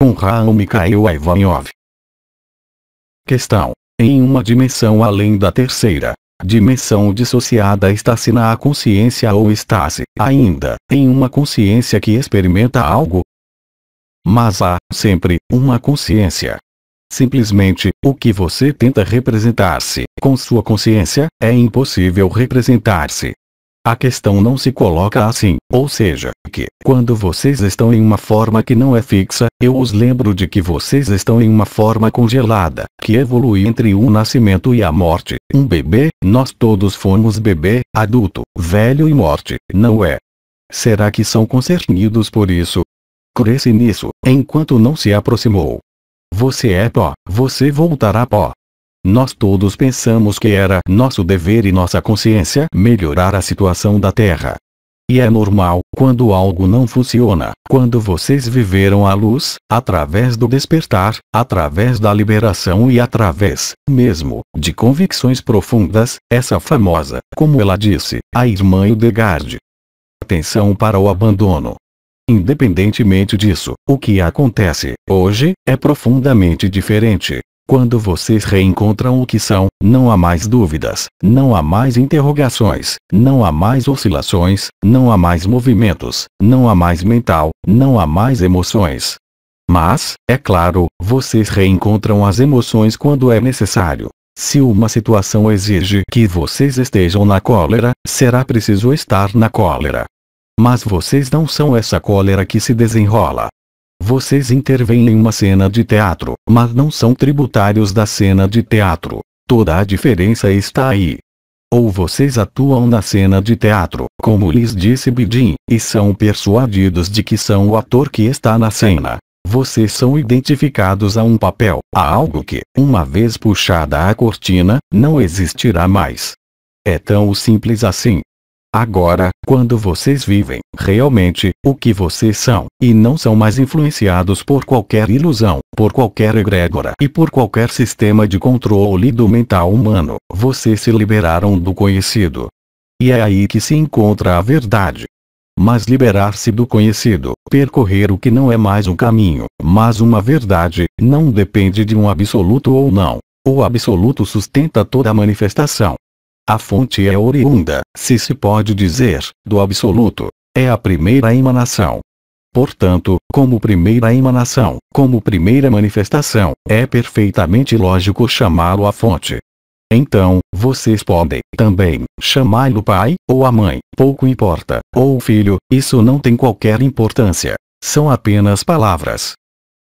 Conrad Mikhail Ivanov. Questão. Em uma dimensão além da terceira, dimensão dissociada está-se na consciência ou está-se, ainda, em uma consciência que experimenta algo? Mas há, sempre, uma consciência. Simplesmente, o que você tenta representar-se com sua consciência, é impossível representar-se a questão não se coloca assim, ou seja, que, quando vocês estão em uma forma que não é fixa, eu os lembro de que vocês estão em uma forma congelada, que evolui entre o nascimento e a morte. Um bebê, nós todos fomos bebê, adulto, velho e morte, não é? Será que são concernidos por isso? Cresce nisso, enquanto não se aproximou. Você é pó, você voltará pó. Nós todos pensamos que era nosso dever e nossa consciência melhorar a situação da Terra. E é normal, quando algo não funciona, quando vocês viveram a luz, através do despertar, através da liberação e através, mesmo, de convicções profundas, essa famosa, como ela disse, a irmã Hildegard. Atenção para o abandono. Independentemente disso, o que acontece hoje é profundamente diferente. Quando vocês reencontram o que são, não há mais dúvidas, não há mais interrogações, não há mais oscilações, não há mais movimentos, não há mais mental, não há mais emoções. Mas, é claro, vocês reencontram as emoções quando é necessário. Se uma situação exige que vocês estejam na cólera, será preciso estar na cólera. Mas vocês não são essa cólera que se desenrola, vocês intervêm em uma cena de teatro, mas não são tributários da cena de teatro. Toda a diferença está aí. Ou vocês atuam na cena de teatro, como lhes disse Bidin, e são persuadidos de que são o ator que está na cena. Vocês são identificados a um papel, a algo que, uma vez puxada a cortina, não existirá mais. É tão simples assim. Agora, quando vocês vivem realmente o que vocês são, e não são mais influenciados por qualquer ilusão, por qualquer egrégora e por qualquer sistema de controle do mental humano, vocês se liberaram do conhecido. E é aí que se encontra a verdade. Mas liberar-se do conhecido, percorrer o que não é mais um caminho, mas uma verdade, não depende de um absoluto ou não. O absoluto sustenta toda manifestação, a fonte é oriunda, se se pode dizer, do absoluto. É a primeira emanação. Portanto, como primeira emanação, como primeira manifestação, é perfeitamente lógico chamá-lo a fonte. Então, vocês podem também chamá-lo pai, ou a mãe, pouco importa, ou filho, isso não tem qualquer importância. São apenas palavras,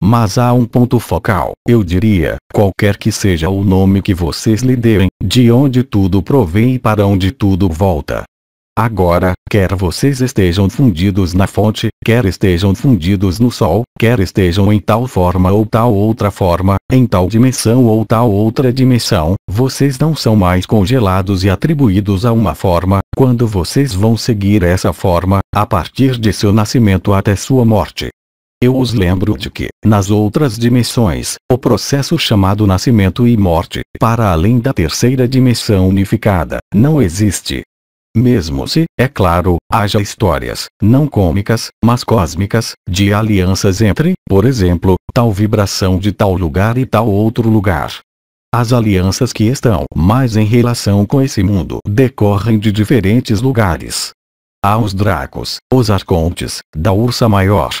mas há um ponto focal, eu diria, qualquer que seja o nome que vocês lhe deem, de onde tudo provém e para onde tudo volta. Agora, quer vocês estejam fundidos na fonte, quer estejam fundidos no sol, quer estejam em tal forma ou tal outra forma, em tal dimensão ou tal outra dimensão, vocês não são mais congelados e atribuídos a uma forma, quando vocês vão seguir essa forma, a partir de seu nascimento até sua morte. Eu os lembro de que, nas outras dimensões, o processo chamado nascimento e morte, para além da terceira dimensão unificada, não existe. Mesmo se, é claro, haja histórias, não cômicas, mas cósmicas, de alianças entre, por exemplo, tal vibração de tal lugar e tal outro lugar. As alianças que estão mais em relação com esse mundo decorrem de diferentes lugares. Há os Dracos, os Arcontes, da Ursa Maior,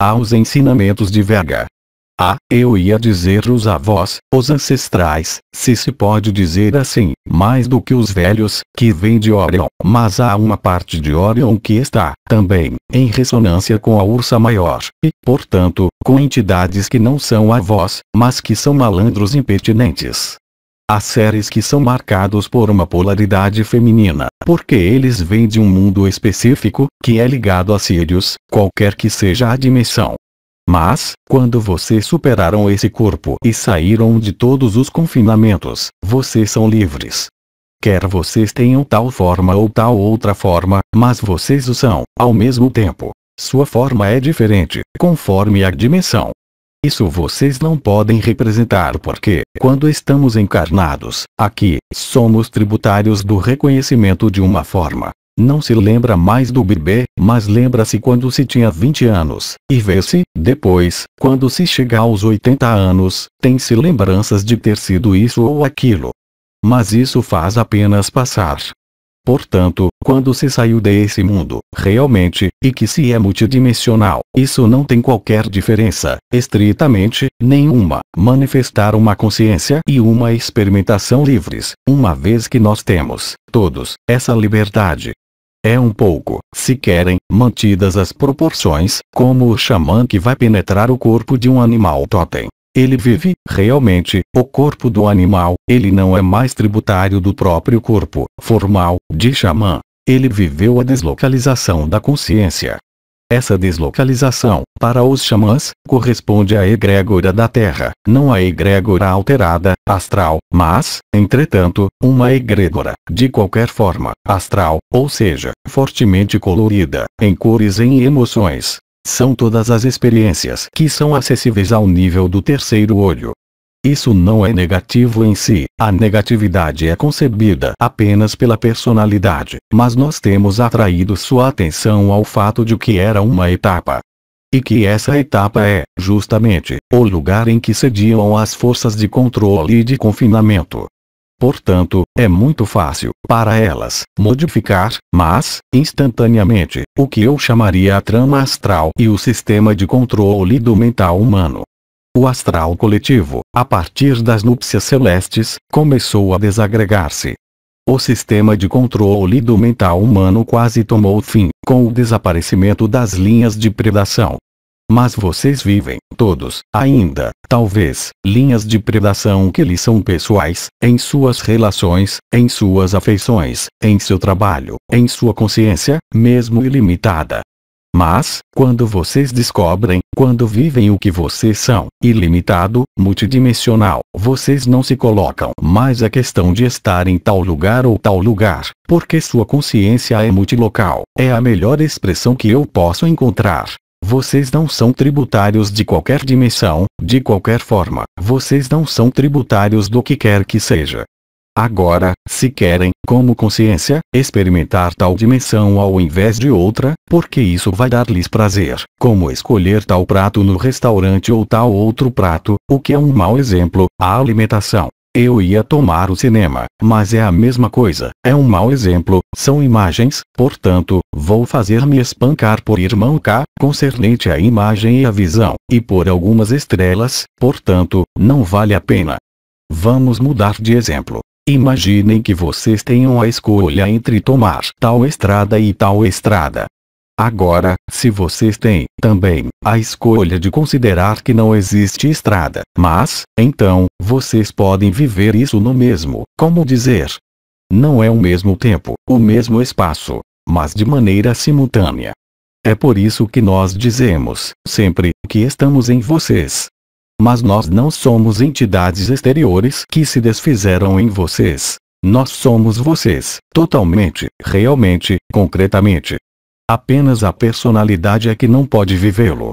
aos ensinamentos de Verga. Ah, eu ia dizer os avós, os ancestrais, se se pode dizer assim, mais do que os velhos, que vêm de Orion, mas há uma parte de Orion que está, também, em ressonância com a Ursa Maior, e, portanto, com entidades que não são avós, mas que são malandros impertinentes, Há séries que são marcados por uma polaridade feminina, porque eles vêm de um mundo específico, que é ligado a Sirius, qualquer que seja a dimensão. Mas, quando vocês superaram esse corpo e saíram de todos os confinamentos, vocês são livres. Quer vocês tenham tal forma ou tal outra forma, mas vocês o são, ao mesmo tempo. Sua forma é diferente, conforme a dimensão. Isso vocês não podem representar porque, quando estamos encarnados, aqui, somos tributários do reconhecimento de uma forma. Não se lembra mais do bebê, mas lembra-se quando se tinha 20 anos, e vê-se, depois, quando se chega aos 80 anos, tem-se lembranças de ter sido isso ou aquilo. Mas isso faz apenas passar. Portanto, quando se saiu desse mundo, realmente, e que se é multidimensional, isso não tem qualquer diferença, estritamente, nenhuma, manifestar uma consciência e uma experimentação livres, uma vez que nós temos, todos, essa liberdade. É um pouco, se querem, mantidas as proporções, como o xamã que vai penetrar o corpo de um animal totem, ele vive, realmente, o corpo do animal, ele não é mais tributário do próprio corpo, formal, de xamã. Ele viveu a deslocalização da consciência. Essa deslocalização, para os xamãs, corresponde à egrégora da Terra, não à egrégora alterada, astral, mas, entretanto, uma egrégora, de qualquer forma, astral, ou seja, fortemente colorida, em cores e em emoções, são todas as experiências que são acessíveis ao nível do terceiro olho. Isso não é negativo em si, a negatividade é concebida apenas pela personalidade, mas nós temos atraído sua atenção ao fato de que era uma etapa. E que essa etapa é, justamente, o lugar em que cediam as forças de controle e de confinamento, Portanto, é muito fácil para elas modificar, mas, instantaneamente, o que eu chamaria a trama astral e o sistema de controle do mental humano. O astral coletivo, a partir das núpcias celestes, começou a desagregar-se. O sistema de controle do mental humano quase tomou fim, com o desaparecimento das linhas de predação, mas vocês vivem, todos, ainda, talvez, linhas de predação que lhes são pessoais, em suas relações, em suas afeições, em seu trabalho, em sua consciência, mesmo ilimitada. Mas, quando vocês descobrem, quando vivem o que vocês são, ilimitado, multidimensional, vocês não se colocam mais a questão de estar em tal lugar ou tal lugar, porque sua consciência é multilocal, é a melhor expressão que eu posso encontrar, vocês não são tributários de qualquer dimensão, de qualquer forma. Vocês não são tributários do que quer que seja. Agora, se querem, como consciência, experimentar tal dimensão ao invés de outra, porque isso vai dar-lhes prazer, como escolher tal prato no restaurante ou tal outro prato, o que é um mau exemplo, a alimentação eu ia tomar o cinema, mas é a mesma coisa, é um mau exemplo, são imagens, portanto, vou fazer-me espancar por irmão K, concernente à imagem e à visão, e por algumas estrelas, portanto, não vale a pena. Vamos mudar de exemplo. Imaginem que vocês tenham a escolha entre tomar tal estrada e tal estrada. Agora, se vocês têm, também, a escolha de considerar que não existe estrada, mas, então, vocês podem viver isso no mesmo, como dizer, não é o mesmo tempo, o mesmo espaço, mas de maneira simultânea. É por isso que nós dizemos, sempre, que estamos em vocês. Mas nós não somos entidades exteriores que se desfizeram em vocês. Nós somos vocês, totalmente, realmente, concretamente, Apenas a personalidade é que não pode vivê-lo.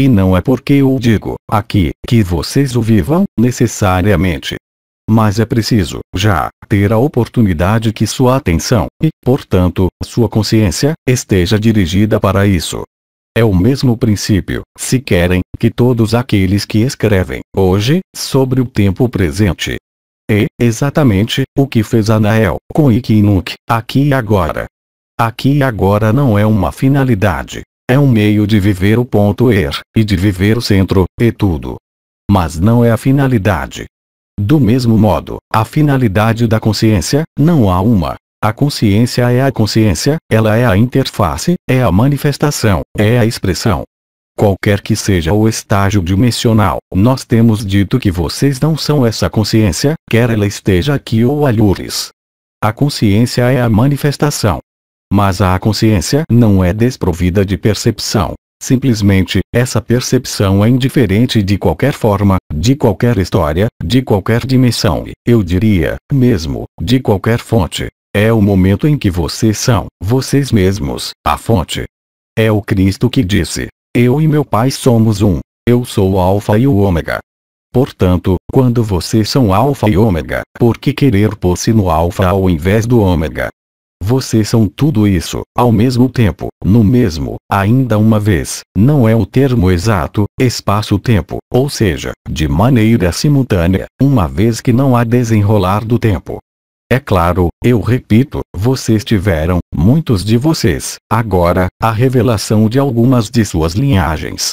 E não é porque eu digo aqui que vocês o vivam, necessariamente. Mas é preciso, já, ter a oportunidade que sua atenção, e, portanto, sua consciência, esteja dirigida para isso. É o mesmo princípio, se querem, que todos aqueles que escrevem, hoje, sobre o tempo presente. E, é exatamente, o que fez Anael, com Ikinuk, aqui e agora. Aqui e agora não é uma finalidade. É um meio de viver o ponto er, e de viver o centro, e tudo. Mas não é a finalidade. Do mesmo modo, a finalidade da consciência, não há uma. A consciência é a consciência, ela é a interface, é a manifestação, é a expressão. Qualquer que seja o estágio dimensional, nós temos dito que vocês não são essa consciência, quer ela esteja aqui ou alhures. A consciência é a manifestação, mas a consciência não é desprovida de percepção. Simplesmente, essa percepção é indiferente de qualquer forma, de qualquer história, de qualquer dimensão e, eu diria, mesmo, de qualquer fonte. É o momento em que vocês são, vocês mesmos, a fonte. É o Cristo que disse: Eu e meu Pai somos um. Eu sou o Alfa e o Ômega. Portanto, quando vocês são Alfa e Ômega, por que querer pôr-se no Alfa ao invés do Ômega? Vocês são tudo isso, ao mesmo tempo, no mesmo, ainda uma vez, não é o termo exato, espaço-tempo, ou seja, de maneira simultânea, uma vez que não há desenrolar do tempo. É claro, eu repito, vocês tiveram, muitos de vocês, agora, a revelação de algumas de suas linhagens.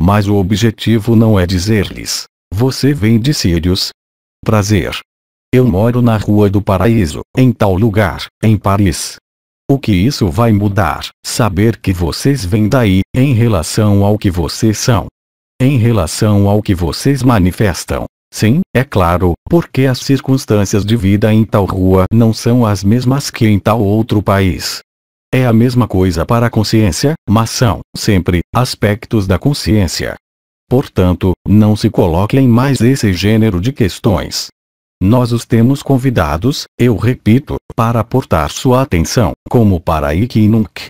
Mas o objetivo não é dizer-lhes, você vem de Sírios. Prazer, eu moro na Rua do Paraíso, em tal lugar, em Paris. O que isso vai mudar, saber que vocês vêm daí, em relação ao que vocês são. Em relação ao que vocês manifestam. Sim, é claro, porque as circunstâncias de vida em tal rua não são as mesmas que em tal outro país. É a mesma coisa para a consciência, mas são, sempre, aspectos da consciência. Portanto, não se coloquem mais esse gênero de questões. Nós os temos convidados, eu repito, para aportar sua atenção, como para Ikinunk.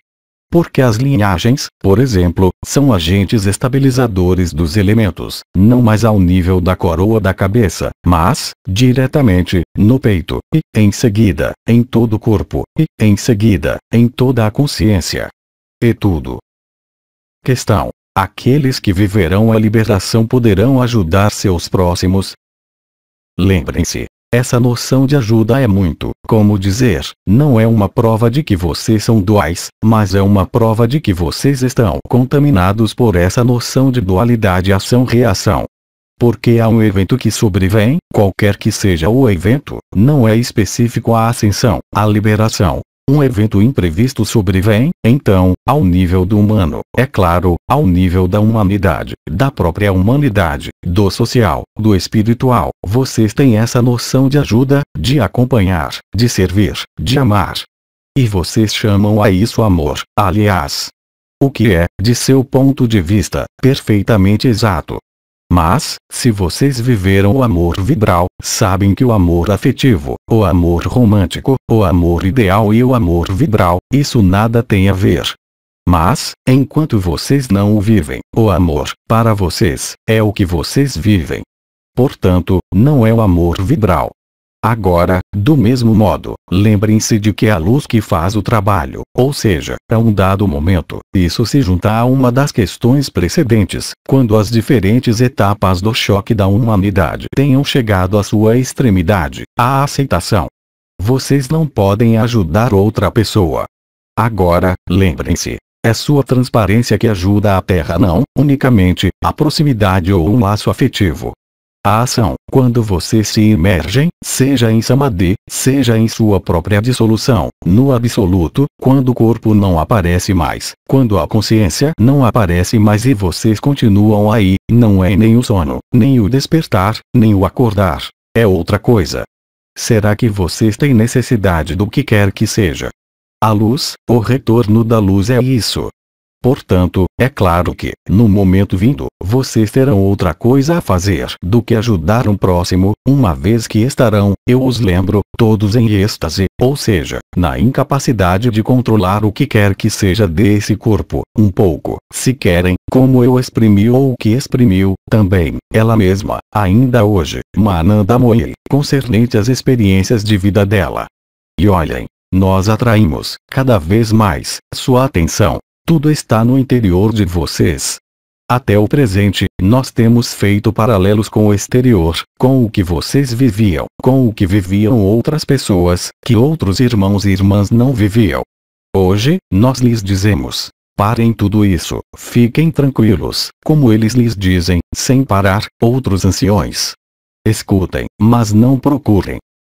Porque as linhagens, por exemplo, são agentes estabilizadores dos elementos, não mais ao nível da coroa da cabeça, mas, diretamente, no peito, e, em seguida, em todo o corpo, e, em seguida, em toda a consciência. E tudo. Questão. Aqueles que viverão a liberação poderão ajudar seus próximos, Lembrem-se, essa noção de ajuda é muito, como dizer, não é uma prova de que vocês são duais, mas é uma prova de que vocês estão contaminados por essa noção de dualidade ação-reação. Porque há um evento que sobrevém, qualquer que seja o evento, não é específico à ascensão, à liberação, um evento imprevisto sobrevém, então, ao nível do humano, é claro, ao nível da humanidade, da própria humanidade, do social, do espiritual. Vocês têm essa noção de ajuda, de acompanhar, de servir, de amar. E vocês chamam a isso amor, aliás. O que é, de seu ponto de vista, perfeitamente exato. Mas, se vocês viveram o amor vibral, sabem que o amor afetivo, o amor romântico, o amor ideal e o amor vibral, isso nada tem a ver. Mas, enquanto vocês não o vivem, o amor, para vocês, é o que vocês vivem. Portanto, não é o amor vibral, Agora, do mesmo modo, lembrem-se de que é a luz que faz o trabalho, ou seja, a um dado momento, isso se junta a uma das questões precedentes, quando as diferentes etapas do choque da humanidade tenham chegado à sua extremidade, a aceitação. Vocês não podem ajudar outra pessoa. Agora, lembrem-se, é sua transparência que ajuda a Terra não, unicamente, a proximidade ou um laço afetivo, a ação, quando vocês se imergem, seja em samadhi, seja em sua própria dissolução, no absoluto, quando o corpo não aparece mais, quando a consciência não aparece mais e vocês continuam aí, não é nem o sono, nem o despertar, nem o acordar. É outra coisa. Será que vocês têm necessidade do que quer que seja? A luz, o retorno da luz é isso. Portanto, é claro que, no momento vindo, vocês terão outra coisa a fazer do que ajudar um próximo, uma vez que estarão, eu os lembro, todos em êxtase, ou seja, na incapacidade de controlar o que quer que seja desse corpo, um pouco, se querem, como eu exprimi ou o que exprimiu, também, ela mesma, ainda hoje, Mananda Moe, concernente às experiências de vida dela. E olhem, nós atraímos, cada vez mais, sua atenção, tudo está no interior de vocês. Até o presente, nós temos feito paralelos com o exterior, com o que vocês viviam, com o que viviam outras pessoas, que outros irmãos e irmãs não viviam. Hoje, nós lhes dizemos: parem tudo isso, fiquem tranquilos, como eles lhes dizem, sem parar, outros anciões. Escutem, mas não procurem.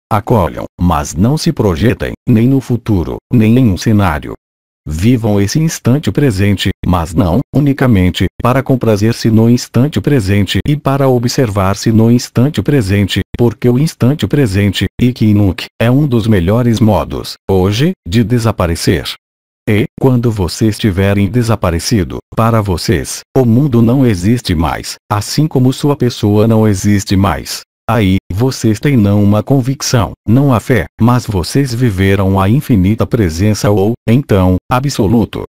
Acolham, mas não se projetem, nem no futuro, nem em um cenário, Vivam esse instante presente, mas não unicamente para comprazer-se no instante presente e para observar-se no instante presente, porque o instante presente, e que nunca é um dos melhores modos, hoje, de desaparecer. E, quando vocês tiverem desaparecido, para vocês, o mundo não existe mais, assim como sua pessoa não existe mais. Aí, vocês têm não uma convicção, não a fé, mas vocês viveram a infinita presença ou, então, absoluto.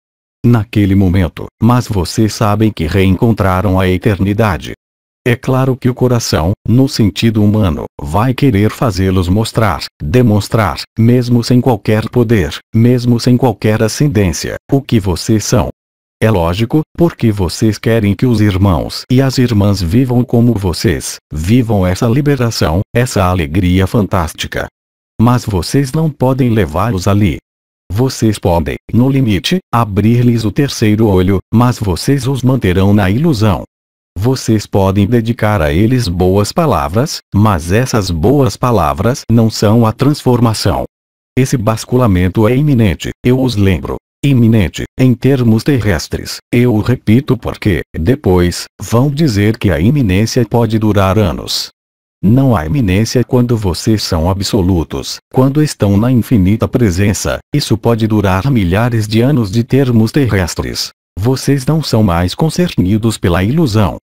Naquele momento, mas vocês sabem que reencontraram a eternidade. É claro que o coração, no sentido humano, vai querer fazê-los mostrar, demonstrar, mesmo sem qualquer poder, mesmo sem qualquer ascendência, o que vocês são, é lógico, porque vocês querem que os irmãos e as irmãs vivam como vocês, vivam essa liberação, essa alegria fantástica. Mas vocês não podem levá-los ali. Vocês podem, no limite, abrir-lhes o terceiro olho, mas vocês os manterão na ilusão. Vocês podem dedicar a eles boas palavras, mas essas boas palavras não são a transformação. Esse basculamento é iminente, eu os lembro iminente, em termos terrestres. Eu o repito porque, depois, vão dizer que a iminência pode durar anos. Não há iminência quando vocês são absolutos, quando estão na infinita presença, isso pode durar milhares de anos de termos terrestres. Vocês não são mais concernidos pela ilusão.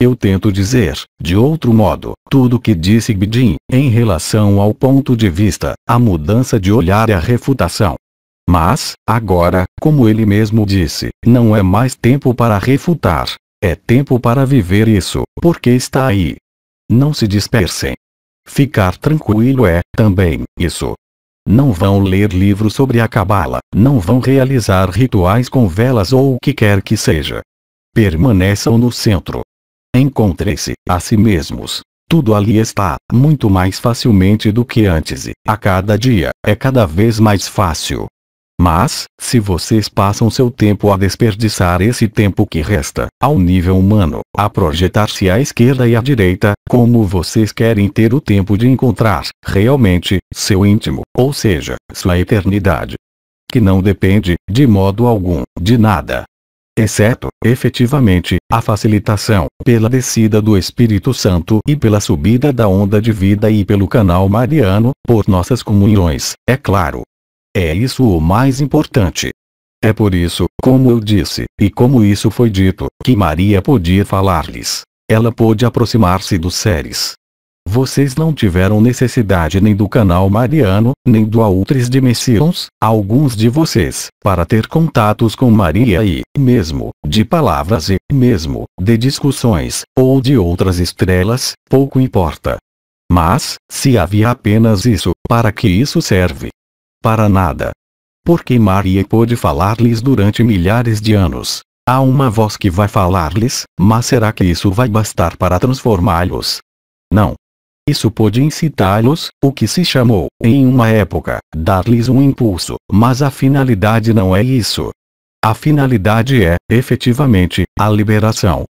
Eu tento dizer, de outro modo, tudo que disse Bidin, em relação ao ponto de vista, a mudança de olhar e a refutação, mas, agora, como ele mesmo disse, não é mais tempo para refutar. É tempo para viver isso, porque está aí. Não se dispersem. Ficar tranquilo é, também, isso. Não vão ler livros sobre a cabala, não vão realizar rituais com velas ou o que quer que seja. Permaneçam no centro. Encontrem-se a si mesmos. Tudo ali está, muito mais facilmente do que antes e, a cada dia, é cada vez mais fácil. Mas, se vocês passam seu tempo a desperdiçar esse tempo que resta, ao nível humano, a projetar-se à esquerda e à direita, como vocês querem ter o tempo de encontrar, realmente, seu íntimo, ou seja, sua eternidade? Que não depende, de modo algum, de nada. Exceto, efetivamente, a facilitação, pela descida do Espírito Santo e pela subida da onda de vida e pelo canal mariano, por nossas comunhões, é claro. É isso o mais importante. É por isso, como eu disse, e como isso foi dito, que Maria podia falar-lhes. Ela pôde aproximar-se dos seres. Vocês não tiveram necessidade nem do canal mariano, nem do Altres de Messias, alguns de vocês, para ter contatos com Maria e, mesmo, de palavras e, mesmo, de discussões, ou de outras estrelas, pouco importa. Mas, se havia apenas isso, para que isso serve? para nada. Porque Maria pôde falar-lhes durante milhares de anos. Há uma voz que vai falar-lhes, mas será que isso vai bastar para transformá-los? Não. Isso pôde incitá-los, o que se chamou, em uma época, dar-lhes um impulso, mas a finalidade não é isso. A finalidade é, efetivamente, a liberação.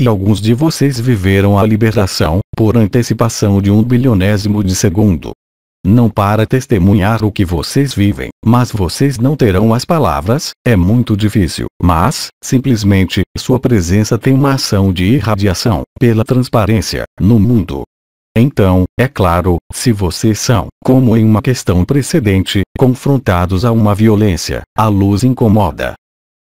E alguns de vocês viveram a liberação, por antecipação de um bilionésimo de segundo não para testemunhar o que vocês vivem, mas vocês não terão as palavras, é muito difícil, mas, simplesmente, sua presença tem uma ação de irradiação, pela transparência, no mundo. Então, é claro, se vocês são, como em uma questão precedente, confrontados a uma violência, a luz incomoda,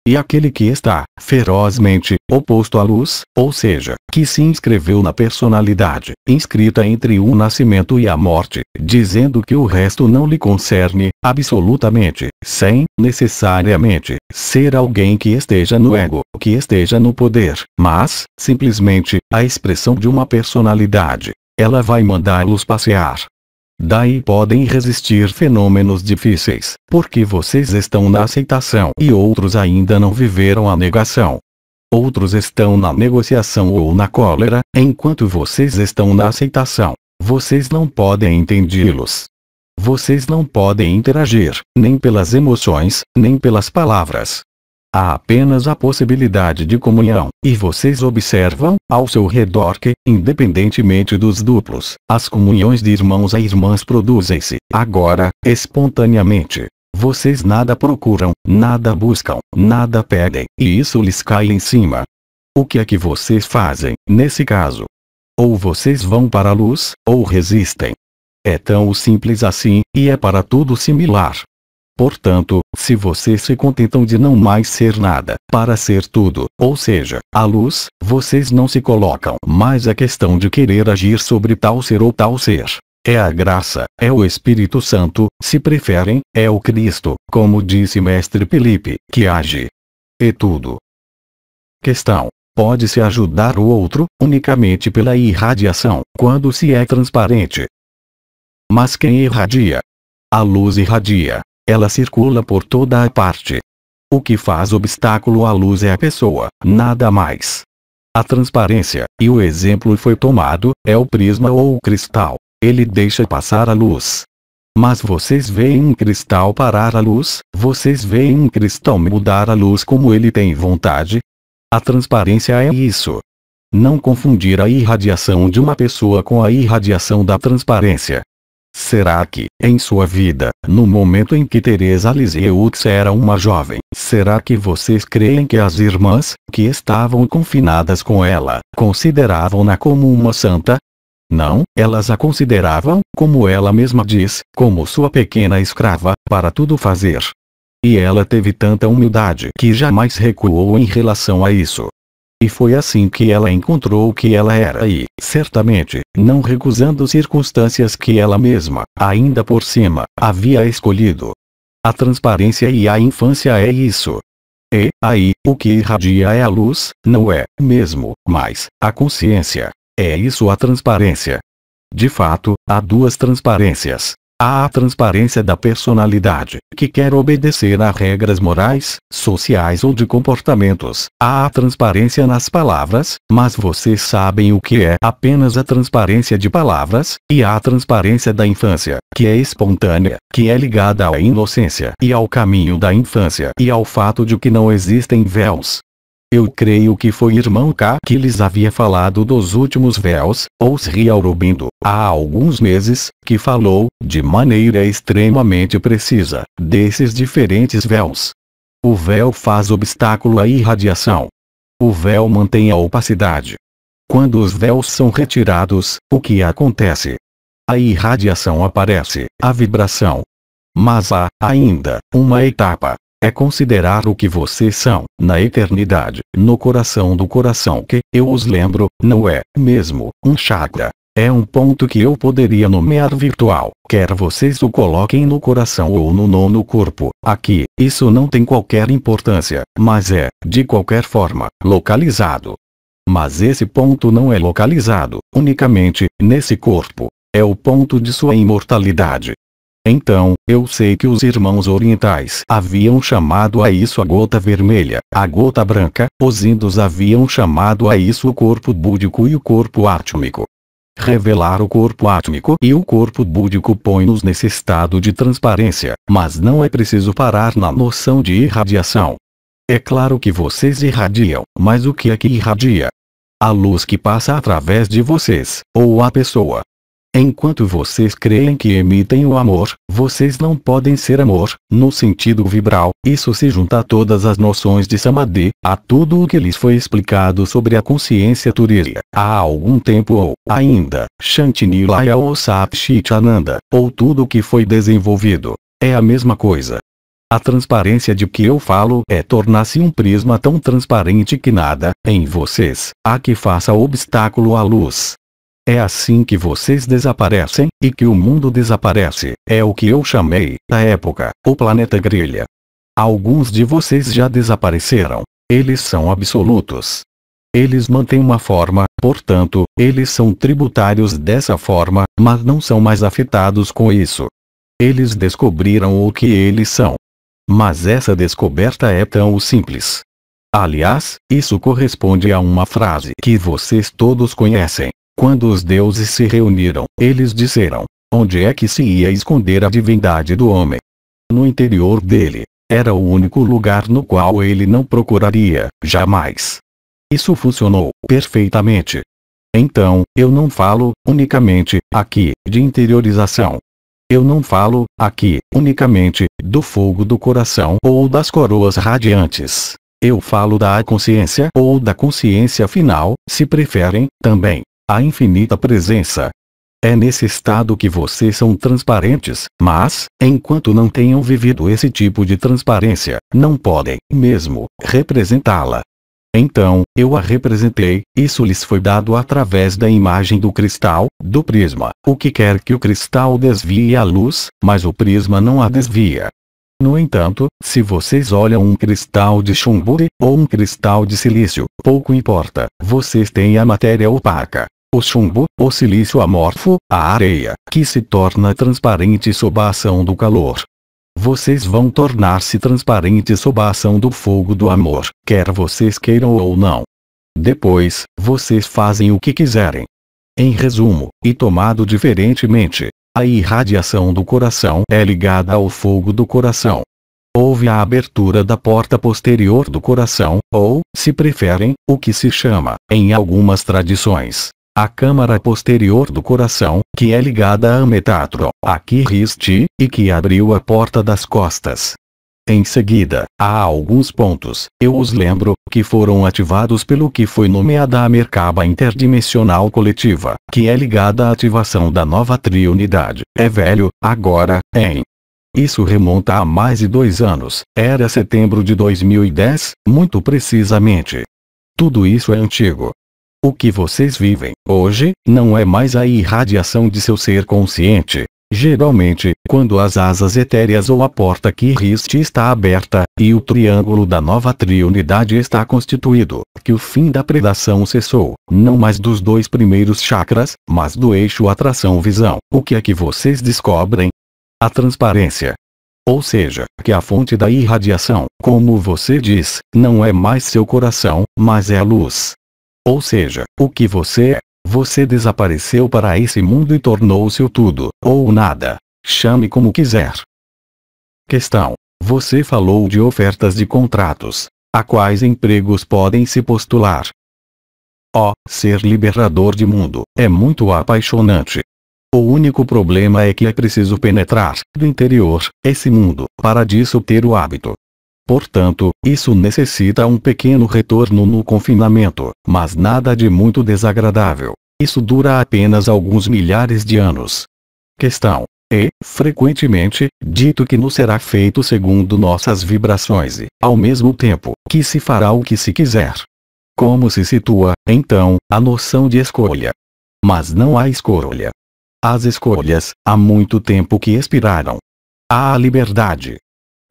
e aquele que está ferozmente oposto à luz, ou seja, que se inscreveu na personalidade, inscrita entre o nascimento e a morte, dizendo que o resto não lhe concerne, absolutamente, sem, necessariamente, ser alguém que esteja no ego, que esteja no poder, mas, simplesmente, a expressão de uma personalidade. Ela vai mandá-los passear, Daí podem resistir fenômenos difíceis, porque vocês estão na aceitação e outros ainda não viveram a negação. Outros estão na negociação ou na cólera, enquanto vocês estão na aceitação. Vocês não podem entendê-los. Vocês não podem interagir, nem pelas emoções, nem pelas palavras, Há apenas a possibilidade de comunhão, e vocês observam, ao seu redor que, independentemente dos duplos, as comunhões de irmãos a irmãs produzem-se, agora, espontaneamente. Vocês nada procuram, nada buscam, nada pedem, e isso lhes cai em cima. O que é que vocês fazem, nesse caso? Ou vocês vão para a luz, ou resistem. É tão simples assim, e é para tudo similar. Portanto, se vocês se contentam de não mais ser nada, para ser tudo, ou seja, a luz, vocês não se colocam mais a questão de querer agir sobre tal ser ou tal ser. É a graça, é o Espírito Santo, se preferem, é o Cristo, como disse Mestre Felipe, que age. E tudo. Questão. Pode-se ajudar o outro, unicamente pela irradiação, quando se é transparente. Mas quem irradia? A luz irradia, ela circula por toda a parte. O que faz obstáculo à luz é a pessoa, nada mais. A transparência, e o exemplo foi tomado, é o prisma ou o cristal. Ele deixa passar a luz. Mas vocês veem um cristal parar a luz, vocês veem um cristal mudar a luz como ele tem vontade. A transparência é isso. Não confundir a irradiação de uma pessoa com a irradiação da transparência. Será que, em sua vida, no momento em que Teresa Lisieux era uma jovem, será que vocês creem que as irmãs, que estavam confinadas com ela, consideravam-na como uma santa? Não, elas a consideravam, como ela mesma diz, como sua pequena escrava, para tudo fazer. E ela teve tanta humildade que jamais recuou em relação a isso. E foi assim que ela encontrou o que ela era e, certamente, não recusando circunstâncias que ela mesma, ainda por cima, havia escolhido. A transparência e a infância é isso. E, aí, o que irradia é a luz, não é, mesmo, mas, a consciência. É isso a transparência. De fato, há duas transparências. Há a transparência da personalidade, que quer obedecer a regras morais, sociais ou de comportamentos. Há a transparência nas palavras, mas vocês sabem o que é apenas a transparência de palavras, e há a transparência da infância, que é espontânea, que é ligada à inocência e ao caminho da infância e ao fato de que não existem véus, eu creio que foi irmão K que lhes havia falado dos últimos véus, ou Sri Aurobindo, há alguns meses, que falou, de maneira extremamente precisa, desses diferentes véus. O véu faz obstáculo à irradiação. O véu mantém a opacidade. Quando os véus são retirados, o que acontece? A irradiação aparece, a vibração. Mas há, ainda, uma etapa, é considerar o que vocês são, na eternidade, no coração do coração que, eu os lembro, não é, mesmo, um chakra. É um ponto que eu poderia nomear virtual, quer vocês o coloquem no coração ou no nono corpo, aqui, isso não tem qualquer importância, mas é, de qualquer forma, localizado. Mas esse ponto não é localizado, unicamente, nesse corpo. É o ponto de sua imortalidade, então, eu sei que os irmãos orientais haviam chamado a isso a gota vermelha, a gota branca, os indos haviam chamado a isso o corpo búdico e o corpo átmico. Revelar o corpo átmico e o corpo búdico põe-nos nesse estado de transparência, mas não é preciso parar na noção de irradiação. É claro que vocês irradiam, mas o que é que irradia? A luz que passa através de vocês, ou a pessoa, Enquanto vocês creem que emitem o amor, vocês não podem ser amor, no sentido vibral, isso se junta a todas as noções de Samadhi, a tudo o que lhes foi explicado sobre a consciência turíria, há algum tempo ou, ainda, Shantinilaya ou Sapchitananda, ou tudo o que foi desenvolvido. É a mesma coisa. A transparência de que eu falo é tornar-se um prisma tão transparente que nada, em vocês, há que faça obstáculo à luz. É assim que vocês desaparecem, e que o mundo desaparece, é o que eu chamei, na época, o planeta grelha. Alguns de vocês já desapareceram. Eles são absolutos. Eles mantêm uma forma, portanto, eles são tributários dessa forma, mas não são mais afetados com isso. Eles descobriram o que eles são. Mas essa descoberta é tão simples. Aliás, isso corresponde a uma frase que vocês todos conhecem. Quando os deuses se reuniram, eles disseram, onde é que se ia esconder a divindade do homem? No interior dele. Era o único lugar no qual ele não procuraria, jamais. Isso funcionou, perfeitamente. Então, eu não falo, unicamente, aqui, de interiorização. Eu não falo, aqui, unicamente, do fogo do coração ou das coroas radiantes. Eu falo da consciência ou da consciência final, se preferem, também a infinita presença. É nesse estado que vocês são transparentes, mas, enquanto não tenham vivido esse tipo de transparência, não podem, mesmo, representá-la. Então, eu a representei, isso lhes foi dado através da imagem do cristal, do prisma, o que quer que o cristal desvie a luz, mas o prisma não a desvia. No entanto, se vocês olham um cristal de chumbo ou um cristal de silício, pouco importa, vocês têm a matéria opaca, o chumbo, o silício amorfo, a areia, que se torna transparente sob a ação do calor. Vocês vão tornar-se transparentes sob a ação do fogo do amor, quer vocês queiram ou não. Depois, vocês fazem o que quiserem. Em resumo, e tomado diferentemente, a irradiação do coração é ligada ao fogo do coração. Houve a abertura da porta posterior do coração, ou, se preferem, o que se chama, em algumas tradições, a câmara posterior do coração, que é ligada à metatro, aqui e que abriu a porta das costas. Em seguida, há alguns pontos, eu os lembro, que foram ativados pelo que foi nomeada a mercaba interdimensional coletiva, que é ligada à ativação da nova triunidade. É velho, agora, em. Isso remonta a mais de dois anos, era setembro de 2010, muito precisamente. Tudo isso é antigo, o que vocês vivem hoje não é mais a irradiação de seu ser consciente. Geralmente, quando as asas etéreas ou a porta que riste está aberta, e o triângulo da nova triunidade está constituído, que o fim da predação cessou, não mais dos dois primeiros chakras, mas do eixo atração-visão. O que é que vocês descobrem? A transparência. Ou seja, que a fonte da irradiação, como você diz, não é mais seu coração, mas é a luz. Ou seja, o que você é. Você desapareceu para esse mundo e tornou-se o tudo, ou o nada. Chame como quiser. Questão. Você falou de ofertas de contratos. A quais empregos podem se postular? Oh, ser liberador de mundo, é muito apaixonante. O único problema é que é preciso penetrar do interior esse mundo para disso ter o hábito. Portanto, isso necessita um pequeno retorno no confinamento, mas nada de muito desagradável. Isso dura apenas alguns milhares de anos. Questão. É, frequentemente, dito que nos será feito segundo nossas vibrações e, ao mesmo tempo, que se fará o que se quiser. Como se situa, então, a noção de escolha? Mas não há escolha. As escolhas, há muito tempo que expiraram. Há a liberdade,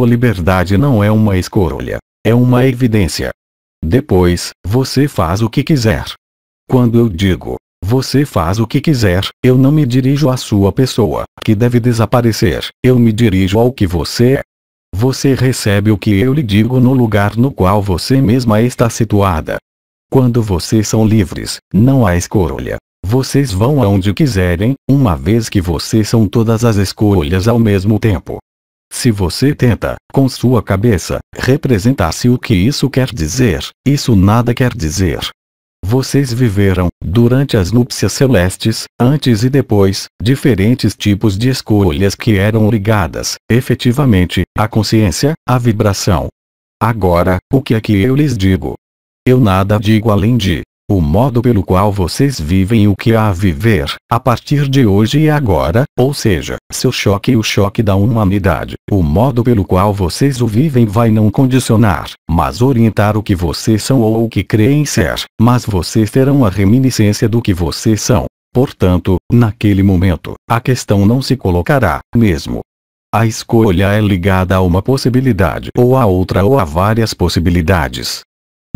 a liberdade não é uma escolha, é uma evidência. Depois, você faz o que quiser. Quando eu digo, você faz o que quiser, eu não me dirijo à sua pessoa, que deve desaparecer, eu me dirijo ao que você é. Você recebe o que eu lhe digo no lugar no qual você mesma está situada. Quando vocês são livres, não há escolha. Vocês vão aonde quiserem, uma vez que vocês são todas as escolhas ao mesmo tempo. Se você tenta, com sua cabeça, representar-se o que isso quer dizer, isso nada quer dizer. Vocês viveram, durante as núpcias celestes, antes e depois, diferentes tipos de escolhas que eram ligadas, efetivamente, à consciência, à vibração. Agora, o que é que eu lhes digo? Eu nada digo além de, o modo pelo qual vocês vivem o que há a viver, a partir de hoje e agora, ou seja, seu choque e o choque da humanidade. O modo pelo qual vocês o vivem vai não condicionar, mas orientar o que vocês são ou o que creem ser, mas vocês terão a reminiscência do que vocês são. Portanto, naquele momento, a questão não se colocará, mesmo, a escolha é ligada a uma possibilidade ou a outra ou a várias possibilidades.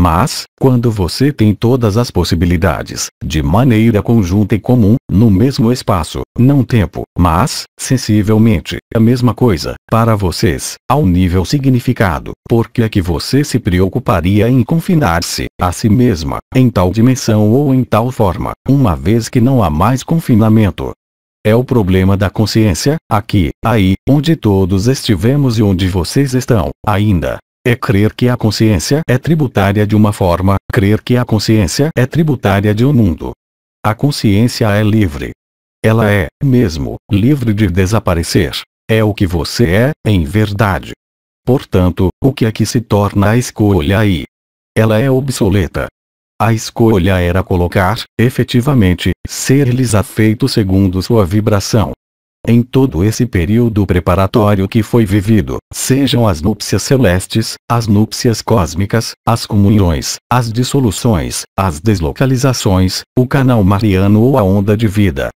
Mas, quando você tem todas as possibilidades, de maneira conjunta e comum, no mesmo espaço, não tempo, mas, sensivelmente, a mesma coisa, para vocês, ao nível significado, por que é que você se preocuparia em confinar-se a si mesma, em tal dimensão ou em tal forma, uma vez que não há mais confinamento? É o problema da consciência, aqui, aí, onde todos estivemos e onde vocês estão, ainda é crer que a consciência é tributária de uma forma, crer que a consciência é tributária de um mundo. A consciência é livre. Ela é, mesmo, livre de desaparecer. É o que você é, em verdade. Portanto, o que é que se torna a escolha aí? Ela é obsoleta. A escolha era colocar, efetivamente, ser-lhes afeito segundo sua vibração. Em todo esse período preparatório que foi vivido, sejam as núpcias celestes, as núpcias cósmicas, as comunhões, as dissoluções, as deslocalizações, o canal mariano ou a onda de vida,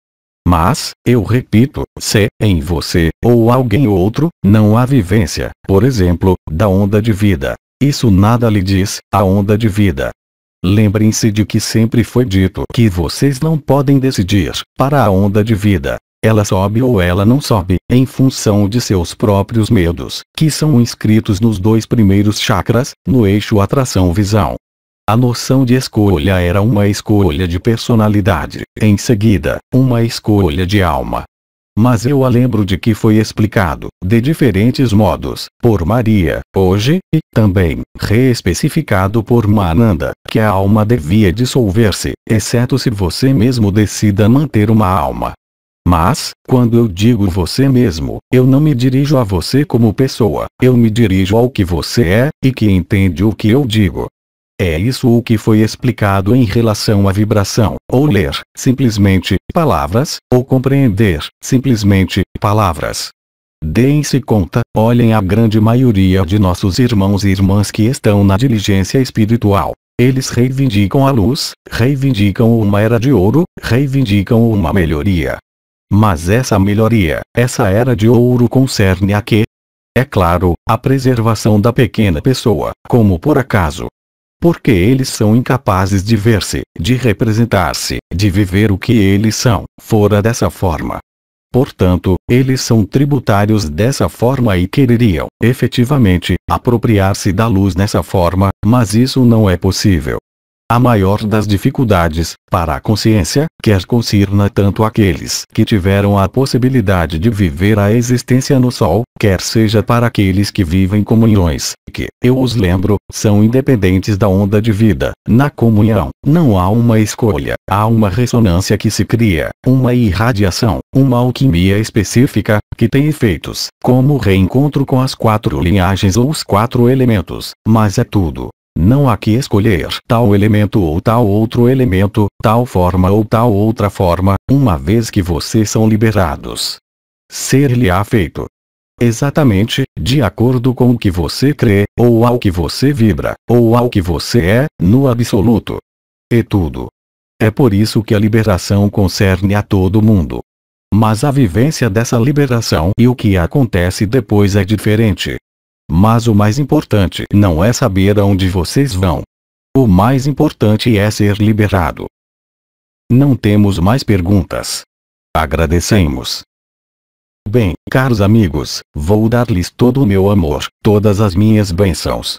mas, eu repito, se, em você, ou alguém outro, não há vivência, por exemplo, da onda de vida. Isso nada lhe diz, a onda de vida. Lembrem-se de que sempre foi dito que vocês não podem decidir, para a onda de vida, ela sobe ou ela não sobe, em função de seus próprios medos, que são inscritos nos dois primeiros chakras, no eixo atração-visão. A noção de escolha era uma escolha de personalidade, em seguida, uma escolha de alma. Mas eu a lembro de que foi explicado, de diferentes modos, por Maria, hoje, e, também, reespecificado por Mananda, que a alma devia dissolver-se, exceto se você mesmo decida manter uma alma. Mas, quando eu digo você mesmo, eu não me dirijo a você como pessoa, eu me dirijo ao que você é, e que entende o que eu digo. É isso o que foi explicado em relação à vibração, ou ler, simplesmente, palavras, ou compreender, simplesmente, palavras. Deem-se conta, olhem a grande maioria de nossos irmãos e irmãs que estão na diligência espiritual. Eles reivindicam a luz, reivindicam uma era de ouro, reivindicam uma melhoria, mas essa melhoria, essa era de ouro concerne a que? É claro, a preservação da pequena pessoa, como por acaso. Porque eles são incapazes de ver-se, de representar-se, de viver o que eles são, fora dessa forma. Portanto, eles são tributários dessa forma e quereriam, efetivamente, apropriar-se da luz nessa forma, mas isso não é possível, a maior das dificuldades, para a consciência, quer concerna tanto aqueles que tiveram a possibilidade de viver a existência no Sol, quer seja para aqueles que vivem comunhões, que, eu os lembro, são independentes da onda de vida. Na comunhão, não há uma escolha, há uma ressonância que se cria, uma irradiação, uma alquimia específica, que tem efeitos, como o reencontro com as quatro linhagens ou os quatro elementos, mas é tudo, não há que escolher tal elemento ou tal outro elemento, tal forma ou tal outra forma, uma vez que vocês são liberados. Ser-lhe-á feito. Exatamente, de acordo com o que você crê, ou ao que você vibra, ou ao que você é, no absoluto. E é tudo. É por isso que a liberação concerne a todo mundo. Mas a vivência dessa liberação e o que acontece depois é diferente. Mas o mais importante não é saber aonde vocês vão. O mais importante é ser liberado. Não temos mais perguntas. Agradecemos. Bem, caros amigos, vou dar-lhes todo o meu amor, todas as minhas bênçãos.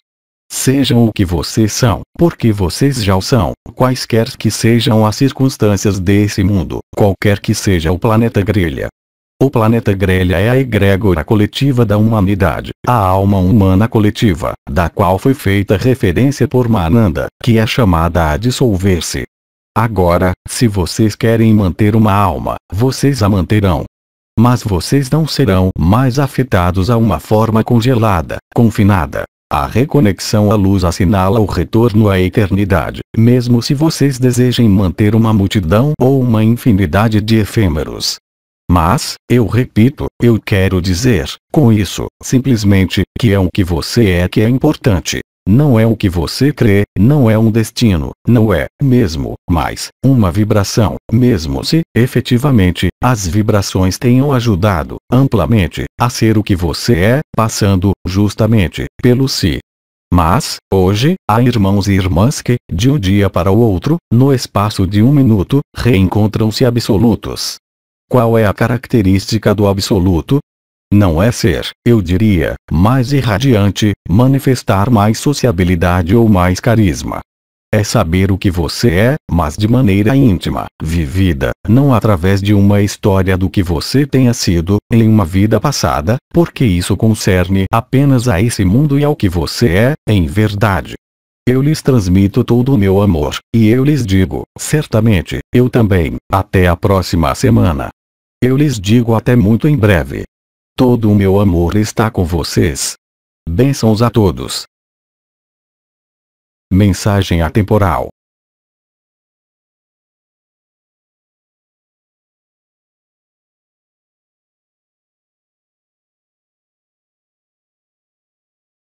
Sejam o que vocês são, porque vocês já o são, quaisquer que sejam as circunstâncias desse mundo, qualquer que seja o planeta grelha, o planeta grelha é a egrégora coletiva da humanidade, a alma humana coletiva, da qual foi feita referência por Mananda, que é chamada a dissolver-se. Agora, se vocês querem manter uma alma, vocês a manterão. Mas vocês não serão mais afetados a uma forma congelada, confinada. A reconexão à luz assinala o retorno à eternidade, mesmo se vocês desejem manter uma multidão ou uma infinidade de efêmeros. Mas, eu repito, eu quero dizer, com isso, simplesmente, que é o que você é que é importante. Não é o que você crê, não é um destino, não é, mesmo, mas, uma vibração, mesmo se, efetivamente, as vibrações tenham ajudado, amplamente, a ser o que você é, passando, justamente, pelo si. Mas, hoje, há irmãos e irmãs que, de um dia para o outro, no espaço de um minuto, reencontram-se absolutos, qual é a característica do absoluto? Não é ser, eu diria, mais irradiante, manifestar mais sociabilidade ou mais carisma. É saber o que você é, mas de maneira íntima, vivida, não através de uma história do que você tenha sido, em uma vida passada, porque isso concerne apenas a esse mundo e ao que você é, em verdade. Eu lhes transmito todo o meu amor, e eu lhes digo, certamente, eu também, até a próxima semana. Eu lhes digo até muito em breve. Todo o meu amor está com vocês. Bênçãos a todos. Mensagem atemporal